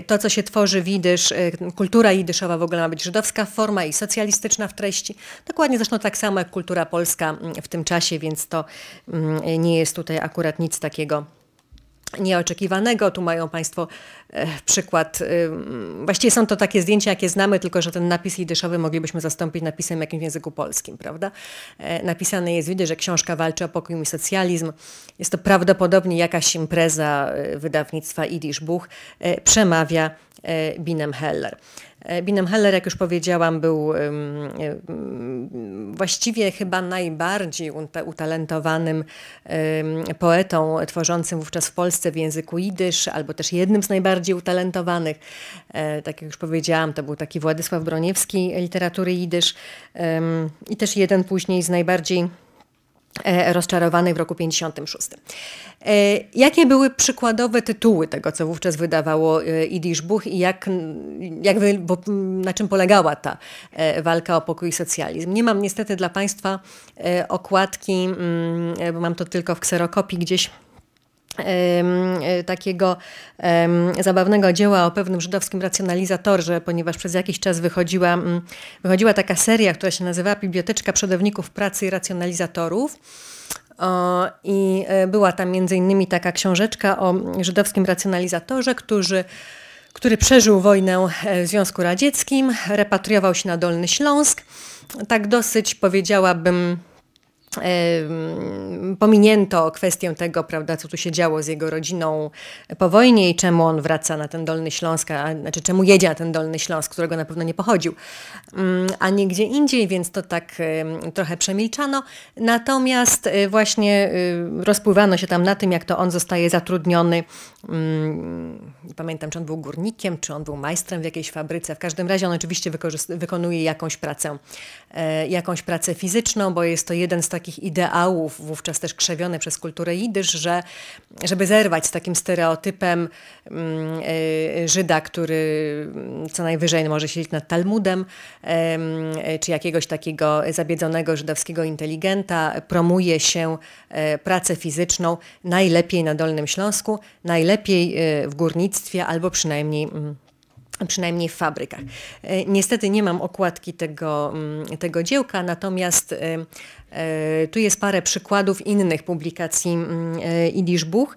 To, co się tworzy widysz, kultura jidyszowa w ogóle ma być żydowska forma i socjalistyczna w treści. Dokładnie zresztą tak samo jak kultura polska mm, w tym czasie, więc to mm, nie jest tutaj akurat nic takiego nieoczekiwanego. Tu mają Państwo e, przykład, y, właściwie są to takie zdjęcia, jakie znamy, tylko że ten napis jidyszowy moglibyśmy zastąpić napisem jakimś w języku polskim, prawda? E, napisane jest, widzę, że książka walczy o pokój i socjalizm. Jest to prawdopodobnie jakaś impreza y, wydawnictwa Idisz Buch. E, przemawia Binem Heller. E, Binem Heller, jak już powiedziałam, był właściwie chyba najbardziej utalentowanym poetą tworzącym wówczas w Polsce w języku jidysz, albo też jednym z najbardziej utalentowanych. E, tak jak już powiedziałam, to był taki Władysław Broniewski literatury jidysz i też jeden później z najbardziej E, rozczarowany w roku 1956. E, jakie były przykładowe tytuły tego, co wówczas wydawało e, Idisz Buch i jak, jak, bo, na czym polegała ta walka o pokój i socjalizm? Nie mam niestety dla Państwa okładki, bo mm, mam to tylko w kserokopii gdzieś E, takiego zabawnego dzieła o pewnym żydowskim racjonalizatorze, ponieważ przez jakiś czas wychodziła, wychodziła taka seria, która się nazywała Biblioteczka Przodowników Pracy i Racjonalizatorów. O, I e, była tam między innymi taka książeczka o żydowskim racjonalizatorze, który, który przeżył wojnę e, w Związku Radzieckim, repatriował się na Dolny Śląsk. Tak dosyć powiedziałabym pominięto kwestię tego, prawda, co tu się działo z jego rodziną po wojnie i czemu on wraca na ten Dolny Śląsk, a, znaczy czemu jedzie na ten Dolny Śląsk, którego na pewno nie pochodził, mm, a nie gdzie indziej, więc to tak trochę przemilczano. Natomiast y, właśnie y, rozpływano się tam na tym, jak to on zostaje zatrudniony, nie mm, pamiętam, czy on był górnikiem, czy on był majstrem w jakiejś fabryce. W każdym razie on oczywiście wykonuje jakąś pracę, e, jakąś pracę fizyczną, bo jest to jeden z takich takich ideałów, wówczas też krzewione przez kulturę jidysz, że żeby zerwać z takim stereotypem mm, y, Żyda, który mm, co najwyżej no, może siedzieć nad Talmudem, y, czy jakiegoś takiego zabiedzonego żydowskiego inteligenta, promuje się e, pracę fizyczną najlepiej na Dolnym Śląsku, najlepiej y, w górnictwie albo przynajmniej mm, przynajmniej w fabrykach. E, niestety nie mam okładki tego, tego dziełka, natomiast E, tu jest parę przykładów innych publikacji mm, e, Idisz Buch,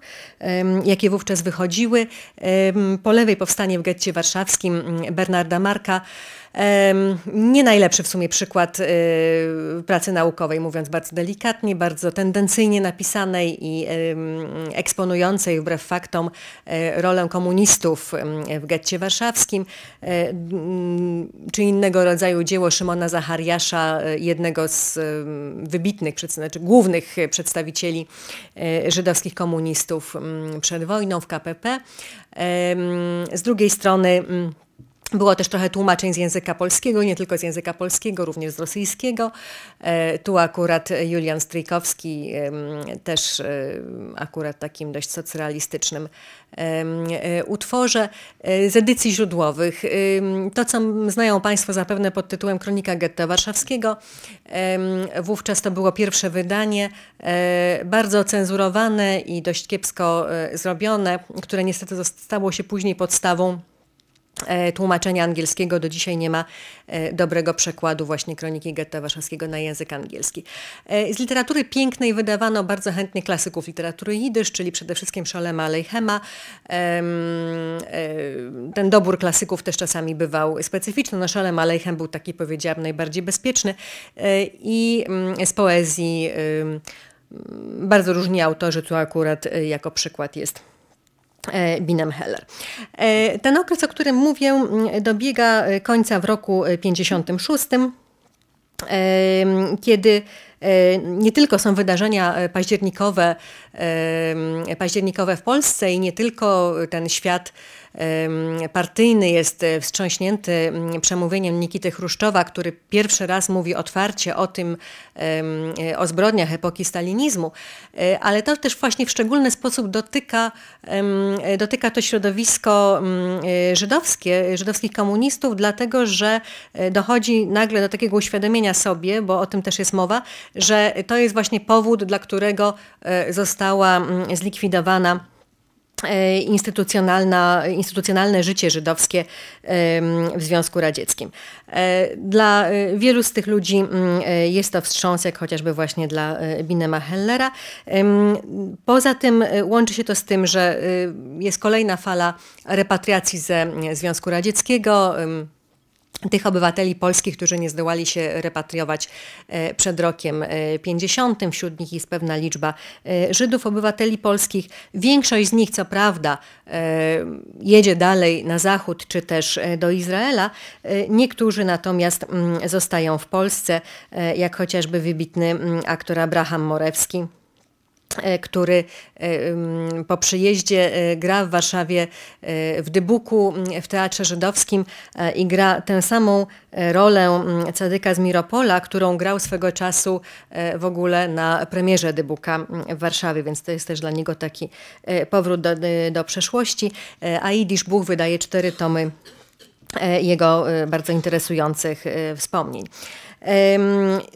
jakie wówczas wychodziły. Po lewej powstanie w getcie warszawskim mm, Bernarda Marka. Nie najlepszy w sumie przykład e, pracy naukowej, mówiąc bardzo delikatnie, bardzo tendencyjnie napisanej i eksponującej wbrew faktom rolę komunistów w getcie warszawskim, czy innego rodzaju dzieło Szymona Zachariasza, jednego z wybitnych, znaczy głównych przedstawicieli e, żydowskich komunistów mm, przed wojną w KPP. Z drugiej strony mm, było też trochę tłumaczeń z języka polskiego, nie tylko z języka polskiego, również z rosyjskiego. E, tu akurat Julian Strykowski, też e, akurat takim dość socrealistycznym e, utworze. Z edycji źródłowych, to co znają Państwo zapewne pod tytułem Kronika Getta Warszawskiego, wówczas to było pierwsze wydanie, bardzo cenzurowane i dość kiepsko zrobione, które niestety stało się później podstawą E, tłumaczenia angielskiego. Do dzisiaj nie ma e, dobrego przekładu właśnie Kroniki Getta Warszawskiego na język angielski. E, z literatury pięknej wydawano bardzo chętnie klasyków literatury jidysz, czyli przede wszystkim Szalema Alejhema. Ten dobór klasyków też czasami bywał specyficzny. No Szalem Alejhem był taki, powiedziałam, najbardziej bezpieczny. I mm, z poezji bardzo różni autorzy, tu akurat jako przykład jest E, Binem Heller. E, ten okres, o którym mówię, dobiega e, końca w roku 1956, kiedy nie tylko są wydarzenia październikowe, październikowe w Polsce i nie tylko ten świat partyjny jest e, wstrząśnięty przemówieniem Nikity Chruszczowa, który pierwszy raz mówi otwarcie o tym, e, o zbrodniach epoki stalinizmu, e, ale to też właśnie w szczególny sposób dotyka, dotyka to środowisko żydowskie, żydowskich komunistów, dlatego że dochodzi nagle do takiego uświadomienia sobie, bo o tym też jest mowa, że to jest właśnie powód, dla którego została zlikwidowana E, instytucjonalna, instytucjonalne życie żydowskie w Związku Radzieckim. E, dla e, wielu z tych ludzi mm, jest to wstrząs, jak chociażby właśnie dla Binema Hellera. Poza tym łączy się to z tym, że jest kolejna fala repatriacji ze Związku Radzieckiego, tych obywateli polskich, którzy nie zdołali się repatriować e, przed rokiem 50. E, Wśród nich jest pewna liczba e, Żydów, obywateli polskich. Większość z nich, co prawda, jedzie dalej na zachód czy też do Izraela. Niektórzy natomiast mm, zostają w Polsce, jak chociażby wybitny mm, aktor Abraham Morewski. E, który e, po przyjeździe e, gra w Warszawie w Dybuku w Teatrze Żydowskim i gra tę samą rolę Cadyka z Miropola, którą grał swego czasu w ogóle na premierze Dybuka w Warszawie, więc to jest też dla niego taki powrót do, do przeszłości. A Idisz Bóg wydaje cztery tomy jego bardzo interesujących wspomnień.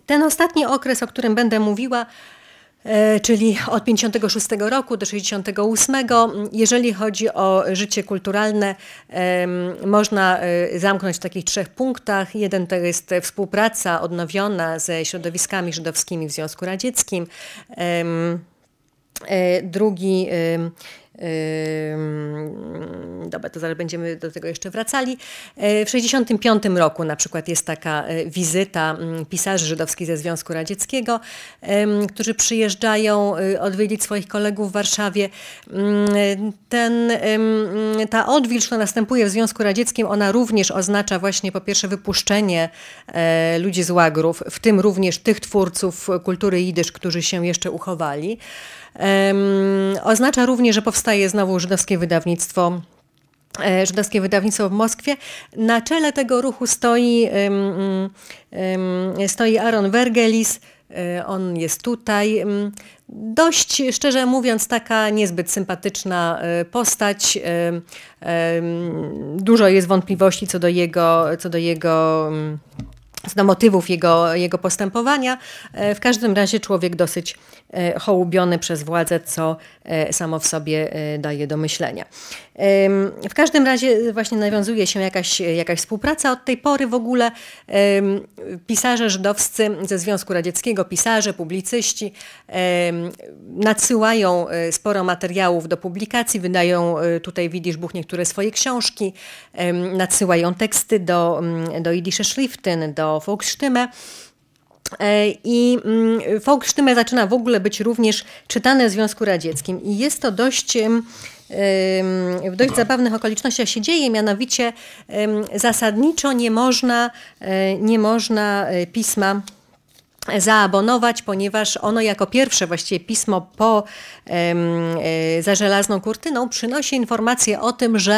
Ten ostatni okres, o którym będę mówiła, E, czyli od 56 roku do 68. Jeżeli chodzi o życie kulturalne, można e, zamknąć w takich trzech punktach. Jeden to jest współpraca odnowiona ze środowiskami żydowskimi w Związku Radzieckim. E, drugi Dobra, to zaraz będziemy do tego jeszcze wracali. E, w 1965 roku na przykład jest taka e, wizyta mm, pisarzy żydowskich ze Związku Radzieckiego, którzy przyjeżdżają y, odwiedzić swoich kolegów w Warszawie. Mm, ten, mm, ta odwilż, która następuje w Związku Radzieckim, ona również oznacza właśnie po pierwsze wypuszczenie e, ludzi z łagrów, w tym również tych twórców kultury jidysz, którzy się jeszcze uchowali. Oznacza również, że powstaje znowu żydowskie wydawnictwo e, żydowskie wydawnictwo w Moskwie. Na czele tego ruchu stoi, stoi Aaron Wergelis. E, on jest tutaj. Dość, szczerze mówiąc, taka niezbyt sympatyczna e, postać. Dużo jest wątpliwości co do jego, co do jego do motywów jego, jego postępowania. W każdym razie człowiek dosyć E, hołubiony przez władzę, co e, samo w sobie e, daje do myślenia. W każdym razie właśnie nawiązuje się jakaś, jakaś współpraca. Od tej pory w ogóle pisarze żydowscy ze Związku Radzieckiego, pisarze, publicyści nadsyłają sporo materiałów do publikacji, wydają tutaj widzisz Buch niektóre swoje książki, nadsyłają teksty do, mm, do Jiddische Schriften, do Volksstimme. E, I Volksstimme zaczyna w ogóle być również czytane w Związku Radzieckim. I jest to dość w dość zabawnych okolicznościach się dzieje, mianowicie zasadniczo nie można, e, nie można e, pisma zaabonować, ponieważ ono jako pierwsze właściwie pismo po y, za żelazną kurtyną przynosi informację o tym, że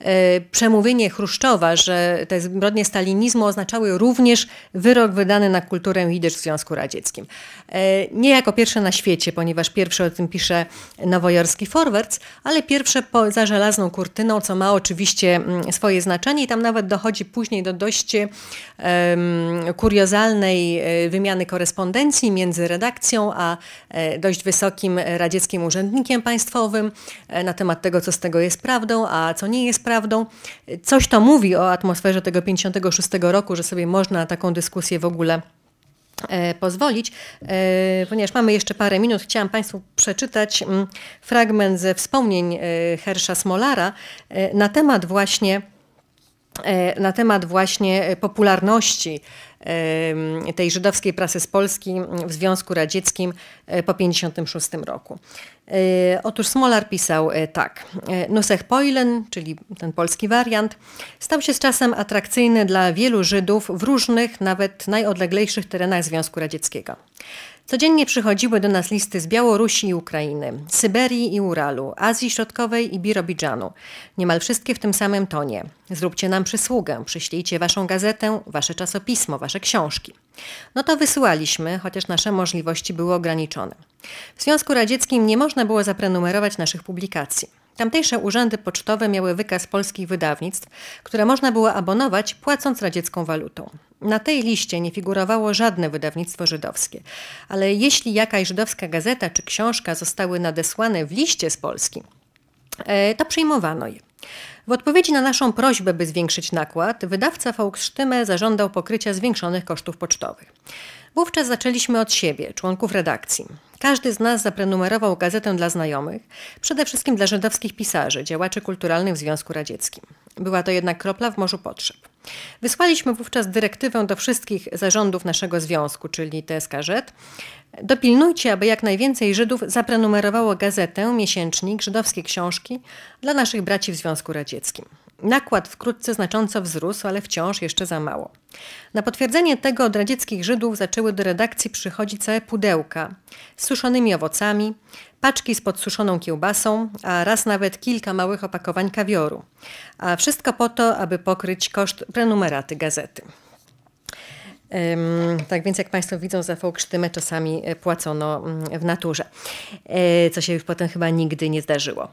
e, przemówienie Chruszczowa, że te zbrodnie stalinizmu oznaczały również wyrok wydany na kulturę jidysz w Związku Radzieckim. E, nie jako pierwsze na świecie, ponieważ pierwsze o tym pisze nowojorski Forwards, ale pierwsze po, za żelazną kurtyną, co ma oczywiście mm, swoje znaczenie i tam nawet dochodzi później do dość kuriozalnej wymiany korespondencji między redakcją a e, dość wysokim e, radzieckim urzędnikiem państwowym e, na temat tego, co z tego jest prawdą, a co nie jest prawdą. Coś to mówi o atmosferze tego 1956 roku, że sobie można taką dyskusję w ogóle pozwolić. Ponieważ mamy jeszcze parę minut, chciałam Państwu przeczytać mm, fragment ze wspomnień Hersza Smolara na temat właśnie na temat właśnie popularności tej żydowskiej prasy z Polski w Związku Radzieckim e, po 1956 roku. E, otóż Smolar pisał e, tak. Nusech Poilen, czyli ten polski wariant, stał się z czasem atrakcyjny dla wielu Żydów w różnych, nawet najodleglejszych terenach Związku Radzieckiego. Codziennie przychodziły do nas listy z Białorusi i Ukrainy, Syberii i Uralu, Azji Środkowej i Birobidżanu. Niemal wszystkie w tym samym tonie. Zróbcie nam przysługę, przyślijcie waszą gazetę, wasze czasopismo, wasze książki. No to wysyłaliśmy, chociaż nasze możliwości były ograniczone. W Związku Radzieckim nie można było zaprenumerować naszych publikacji. Tamtejsze urzędy pocztowe miały wykaz polskich wydawnictw, które można było abonować płacąc radziecką walutą. Na tej liście nie figurowało żadne wydawnictwo żydowskie, ale jeśli jakaś żydowska gazeta czy książka zostały nadesłane w liście z Polski, e, to przyjmowano je. W odpowiedzi na naszą prośbę, by zwiększyć nakład, wydawca Faustsztymę zażądał pokrycia zwiększonych kosztów pocztowych. Wówczas zaczęliśmy od siebie, członków redakcji. Każdy z nas zaprenumerował gazetę dla znajomych, przede wszystkim dla żydowskich pisarzy, działaczy kulturalnych w Związku Radzieckim. Była to jednak kropla w morzu potrzeb. Wysłaliśmy wówczas dyrektywę do wszystkich zarządów naszego związku, czyli TSKZ. Dopilnujcie, aby jak najwięcej Żydów zaprenumerowało gazetę, miesięcznik, żydowskie książki dla naszych braci w Związku Radzieckim. Nakład wkrótce znacząco wzrósł, ale wciąż jeszcze za mało. Na potwierdzenie tego od radzieckich Żydów zaczęły do redakcji przychodzić całe pudełka z suszonymi owocami, paczki z podsuszoną kiełbasą, a raz nawet kilka małych opakowań kawioru. A wszystko po to, aby pokryć koszt prenumeraty gazety. Tak więc, jak Państwo widzą, za fałksztymę czasami płacono mm, w naturze, e, co się już potem chyba nigdy nie zdarzyło.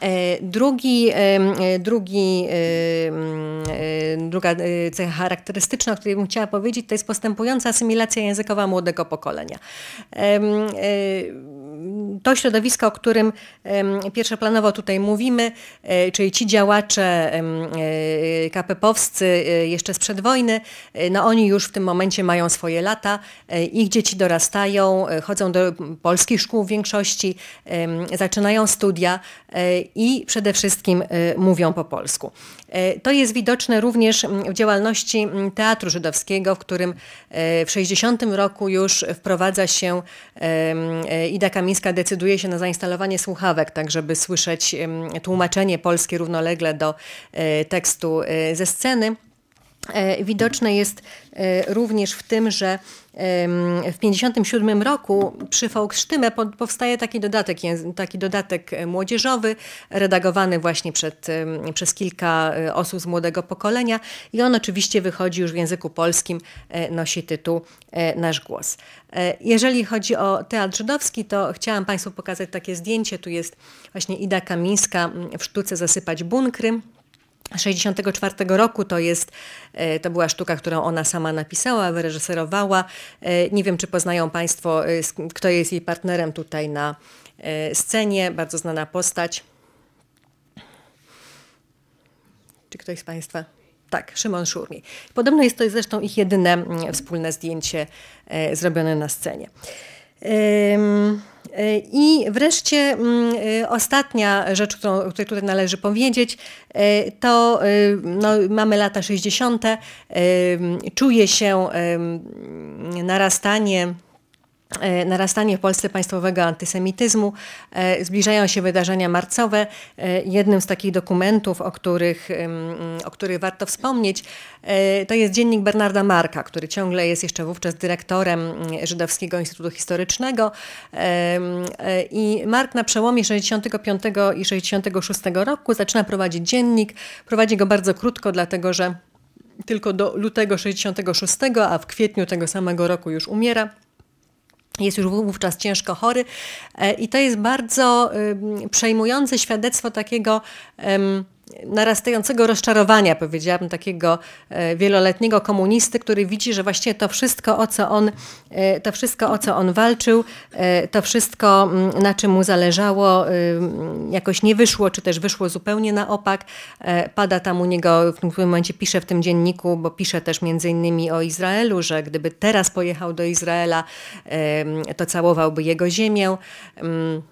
E, drugi, e, drugi, e, druga cecha charakterystyczna, o której bym chciała powiedzieć, to jest postępująca asymilacja językowa młodego pokolenia. To środowisko, o którym pierwszoplanowo tutaj mówimy, czyli ci działacze kapepowscy jeszcze sprzed wojny, no oni już w tym momencie mają swoje lata, ich dzieci dorastają, chodzą do polskich szkół w większości, zaczynają studia i przede wszystkim y, mówią po polsku. Y, to jest widoczne również mm, w działalności mm, Teatru Żydowskiego, w którym y, w 60 roku już wprowadza się, Ida Kamińska decyduje się na zainstalowanie słuchawek, tak żeby słyszeć mm, tłumaczenie polskie równolegle do tekstu ze sceny. Widoczne jest również w tym, że w 1957 roku przy Volksstimme powstaje taki dodatek, taki dodatek e, młodzieżowy, redagowany właśnie przed, przez kilka e, osób z młodego pokolenia i on oczywiście wychodzi już w języku polskim, e, nosi tytuł Nasz Głos. Jeżeli chodzi o Teatr Żydowski, to chciałam Państwu pokazać takie zdjęcie. Tu jest właśnie Ida Kamińska w sztuce Zasypać bunkry. 1964 roku to jest, e, to była sztuka, którą ona sama napisała, wyreżyserowała. E, nie wiem, czy poznają Państwo, e, kto jest jej partnerem tutaj na scenie. Bardzo znana postać. Czy ktoś z Państwa? Tak, Szymon Szurmi. Podobno jest to zresztą ich jedyne mm, wspólne zdjęcie zrobione na scenie. Y, I wreszcie mm, y, ostatnia rzecz, którą, o której tutaj należy powiedzieć, y, to no, mamy lata 60. Czuje się narastanie E, narastanie w Polsce państwowego antysemityzmu. E, zbliżają się wydarzenia marcowe. E, jednym z takich dokumentów, o których, o których warto wspomnieć, to jest dziennik Bernarda Marka, który ciągle jest jeszcze wówczas dyrektorem mm, Żydowskiego Instytutu Historycznego. I Mark na przełomie 65 i 66 roku zaczyna prowadzić dziennik. Prowadzi go bardzo krótko, dlatego że tylko do lutego 66, a w kwietniu tego samego roku już umiera jest już wówczas ciężko chory. E, I to jest bardzo przejmujące świadectwo takiego narastającego rozczarowania, powiedziałabym, takiego e, wieloletniego komunisty, który widzi, że właściwie to wszystko, o co on, e, to wszystko, o co on walczył, e, to wszystko, mm, na czym mu zależało, mm, jakoś nie wyszło, czy też wyszło zupełnie na opak. Pada tam u niego, w którym momencie pisze w tym dzienniku, bo pisze też między innymi o Izraelu, że gdyby teraz pojechał do Izraela, to całowałby jego ziemię. Mm,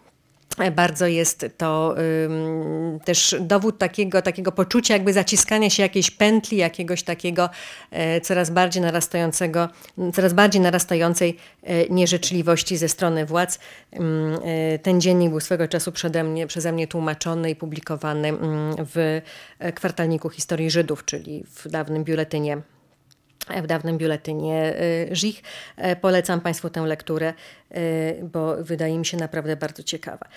E, bardzo jest to um, też dowód takiego, takiego poczucia jakby zaciskania się jakiejś pętli, jakiegoś takiego e, coraz bardziej narastającego, coraz bardziej narastającej e, nieżyczliwości ze strony władz. E, ten dziennik był swego czasu przede mnie, przeze mnie tłumaczony i publikowany w e, kwartalniku historii Żydów, czyli w dawnym biuletynie w dawnym biuletynie y, Żich. E, polecam Państwu tę lekturę, y, bo wydaje mi się naprawdę bardzo ciekawa.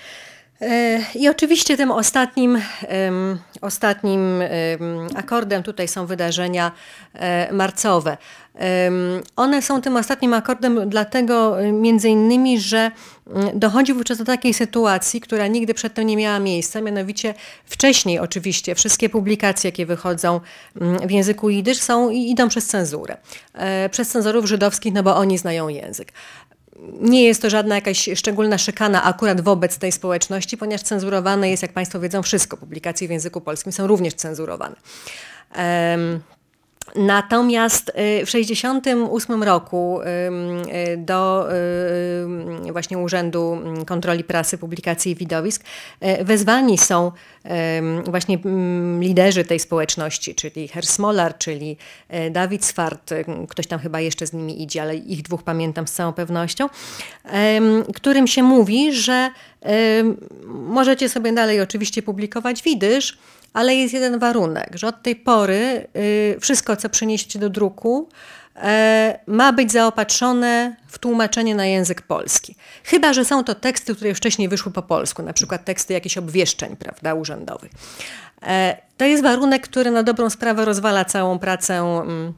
E, I oczywiście tym ostatnim, ostatnim akordem tutaj są wydarzenia e, marcowe. One są tym ostatnim akordem dlatego e, między innymi, że dochodzi wówczas do takiej sytuacji, która nigdy przedtem nie miała miejsca, mianowicie wcześniej oczywiście wszystkie publikacje, jakie wychodzą w języku jidysz są i idą przez cenzurę. Przez cenzorów żydowskich, no bo oni znają język nie jest to żadna jakaś szczególna szykana akurat wobec tej społeczności, ponieważ cenzurowane jest, jak Państwo wiedzą, wszystko. Publikacje w języku polskim są również cenzurowane. Um, Natomiast y, w 1968 roku y, do y, właśnie Urzędu Kontroli Prasy, Publikacji i Widowisk wezwani są właśnie liderzy tej społeczności, czyli Herr Smolar, czyli Dawid Swart, ktoś tam chyba jeszcze z nimi idzie, ale ich dwóch pamiętam z całą pewnością, którym się mówi, że możecie sobie dalej oczywiście publikować widyż, ale jest jeden warunek, że od tej pory y, wszystko, co przynieście do druku, e, ma być zaopatrzone w tłumaczenie na język polski. Chyba, że są to teksty, które wcześniej wyszły po polsku, na przykład teksty jakichś obwieszczeń prawda, urzędowych. E, to jest warunek, który na dobrą sprawę rozwala całą pracę mm,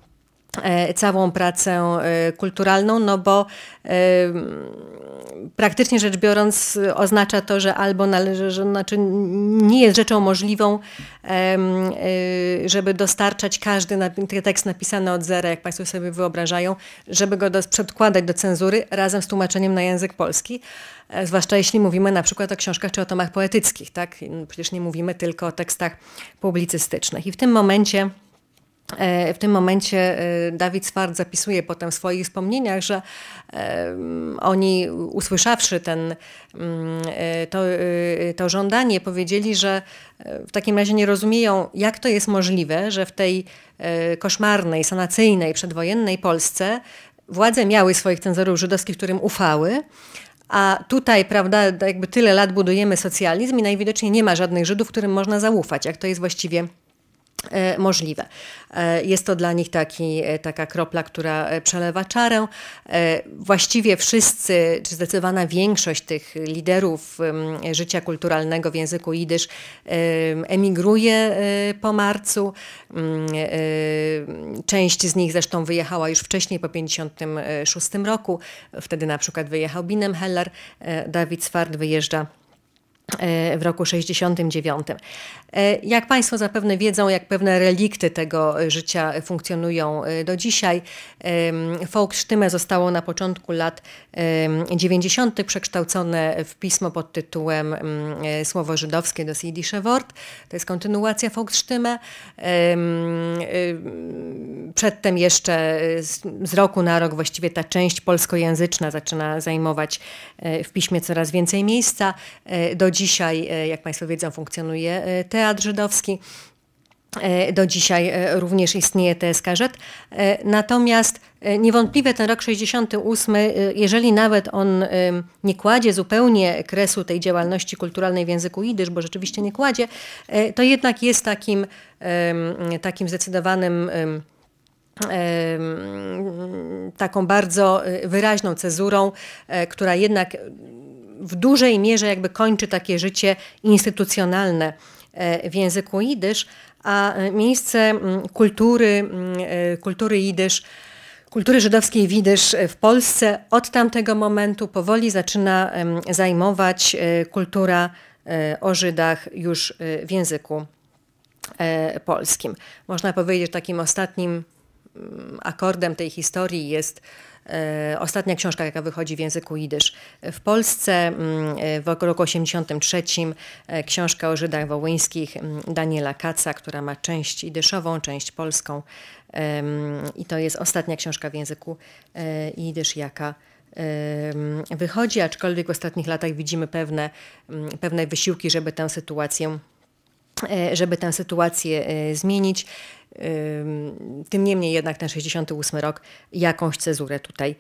e, całą pracę y, kulturalną, no bo praktycznie rzecz biorąc oznacza to, że albo należy, że znaczy nie jest rzeczą możliwą, y, żeby dostarczać każdy tekst napisany od zera, jak Państwo sobie wyobrażają, żeby go do, przedkładać do cenzury razem z tłumaczeniem na język polski. E, zwłaszcza jeśli mówimy na przykład o książkach czy o tomach poetyckich, tak? No, przecież nie mówimy tylko o tekstach publicystycznych. I w tym momencie E, w tym momencie e, Dawid Swart zapisuje potem w swoich wspomnieniach, że oni usłyszawszy ten, mm, e, to, to żądanie powiedzieli, że w takim razie nie rozumieją, jak to jest możliwe, że w tej koszmarnej, sanacyjnej, przedwojennej Polsce władze miały swoich cenzorów żydowskich, którym ufały, a tutaj, prawda, jakby tyle lat budujemy socjalizm i najwidoczniej nie ma żadnych Żydów, którym można zaufać, jak to jest właściwie E, możliwe. E, jest to dla nich taki, e, taka kropla, która przelewa czarę. Właściwie wszyscy, czy zdecydowana większość tych liderów życia kulturalnego w języku jidysz emigruje po marcu. Mm, część z nich zresztą wyjechała już wcześniej, po 1956 roku. Wtedy na przykład wyjechał Binem Heller, Dawid Swart wyjeżdża w roku 69. E, jak Państwo zapewne wiedzą, jak pewne relikty tego e, życia e, funkcjonują do dzisiaj, Volksstimme zostało na początku lat 90. przekształcone w pismo pod tytułem mm, Słowo żydowskie do Jiddische Wort. To jest kontynuacja Volksstimme. Przedtem jeszcze z roku na rok właściwie ta część polskojęzyczna zaczyna zajmować w piśmie coraz więcej miejsca. Do dzisiaj, jak Państwo wiedzą, funkcjonuje te teatr żydowski. E, do dzisiaj e, również istnieje TSKZ. E, natomiast niewątpliwie ten rok 68, jeżeli nawet on nie kładzie zupełnie kresu tej działalności kulturalnej w języku jidysz, bo rzeczywiście nie kładzie, to jednak jest takim, takim zdecydowanym taką bardzo wyraźną cezurą, która jednak w dużej mierze jakby kończy takie życie instytucjonalne E, w języku jidysz, a e, miejsce kultury, e, kultury jidysz, kultury żydowskiej widysz w Polsce od tamtego momentu powoli zaczyna zajmować kultura o Żydach już w języku polskim. Można powiedzieć, że takim ostatnim akordem tej historii jest E, ostatnia książka, jaka wychodzi w języku jidysz. W Polsce mm, w roku 83 e, książka o Żydach wołyńskich mm, Daniela Kaca, która ma część jidyszową, część polską. I to jest ostatnia książka w języku e, jidysz, jaka wychodzi, aczkolwiek w ostatnich latach widzimy pewne, mm, pewne wysiłki, żeby tę sytuację żeby tę sytuację zmienić. Tym niemniej jednak ten 68 rok jakąś cezurę tutaj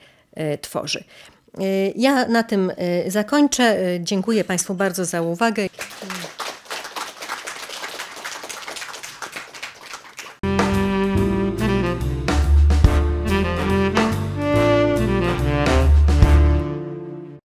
y, tworzy. Y, ja na tym y, zakończę. Dziękuję Państwu bardzo za uwagę.